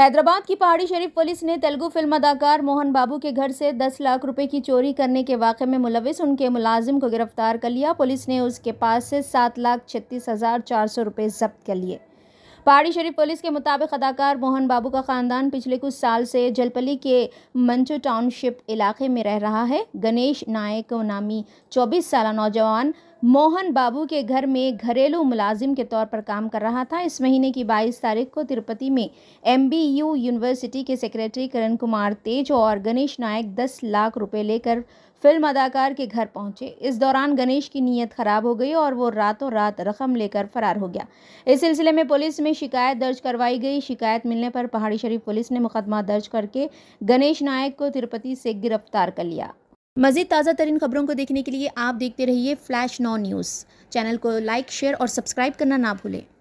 हैदराबाद की पहाड़ी शरीफ पुलिस ने तेलुगु फिल्म अदाकार मोहन बाबू के घर से 10 लाख रुपए की चोरी करने के वाक़े में मुलविस उनके मुलाजिम को गिरफ्तार कर लिया पुलिस ने उसके पास से सात लाख छत्तीस हज़ार चार सौ रुपये जब्त कर लिए पहाड़ी शरीफ पुलिस के मुताबिक अदाकार मोहन बाबू का ख़ानदान पिछले कुछ साल से जलपली के मंचो टाउनशिप इलाके में रह रहा है गणेश नायक नामी चौबीस साल नौजवान मोहन बाबू के घर में घरेलू मुलाजिम के तौर पर काम कर रहा था इस महीने की 22 तारीख को तिरुपति में एम यूनिवर्सिटी के सेक्रेटरी करण कुमार तेज और गणेश नायक 10 लाख रुपए लेकर फिल्म अदाकार के घर पहुंचे इस दौरान गणेश की नीयत खराब हो गई और वो रातों रात रकम लेकर फरार हो गया इस सिलसिले में पुलिस में शिकायत दर्ज करवाई गई शिकायत मिलने पर पहाड़ी शरीफ पुलिस ने मुकदमा दर्ज करके गणेश नायक को तिरुपति से गिरफ्तार कर लिया मज़ीद ताज़ा तरीन खबरों को देखने के लिए आप देखते रहिए फ्लैश नॉ न्यूज़ चैनल को लाइक शेयर और सब्सक्राइब करना ना भूलें